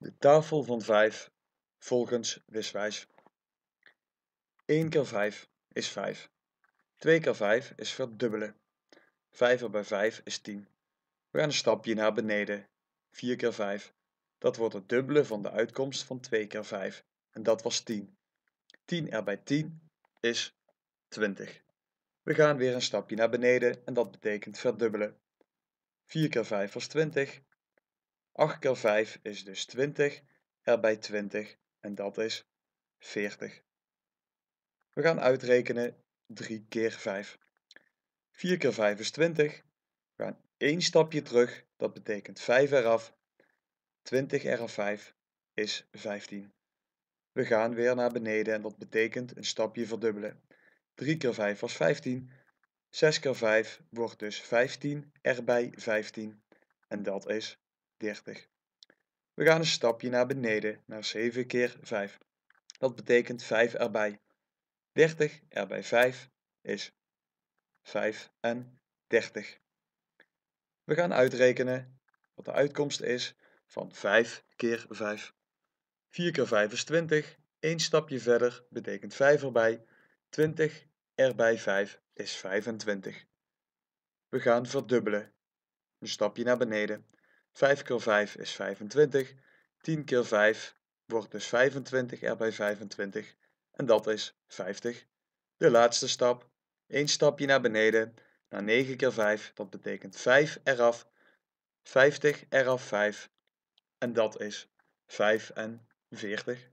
De tafel van 5 volgens wiswijs. 1 keer 5 is 5. 2 keer 5 is verdubbelen. 5 bij 5 is 10. We gaan een stapje naar beneden. 4 keer 5. Dat wordt het dubbele van de uitkomst van 2 keer 5. En dat was 10. 10 er bij 10 is 20. We gaan weer een stapje naar beneden en dat betekent verdubbelen. 4 keer 5 was 20. 8 keer 5 is dus 20, erbij 20 en dat is 40. We gaan uitrekenen 3 keer 5. 4 keer 5 is 20. We gaan 1 stapje terug, dat betekent 5 eraf. 20 eraf 5 is 15. We gaan weer naar beneden en dat betekent een stapje verdubbelen. 3 keer 5 was 15. 6 keer 5 wordt dus 15 erbij 15 en dat is 30. We gaan een stapje naar beneden, naar 7 keer 5. Dat betekent 5 erbij. 30 erbij 5 is 5 We gaan uitrekenen wat de uitkomst is van 5 keer 5. 4 keer 5 is 20. 1 stapje verder betekent 5 erbij. 20 erbij 5 is 25. We gaan verdubbelen. Een stapje naar beneden. 5 keer 5 is 25. 10 keer 5 wordt dus 25 erbij 25 en dat is 50. De laatste stap, één stapje naar beneden, naar 9 keer 5, dat betekent 5 eraf, 50 eraf 5 en dat is 45.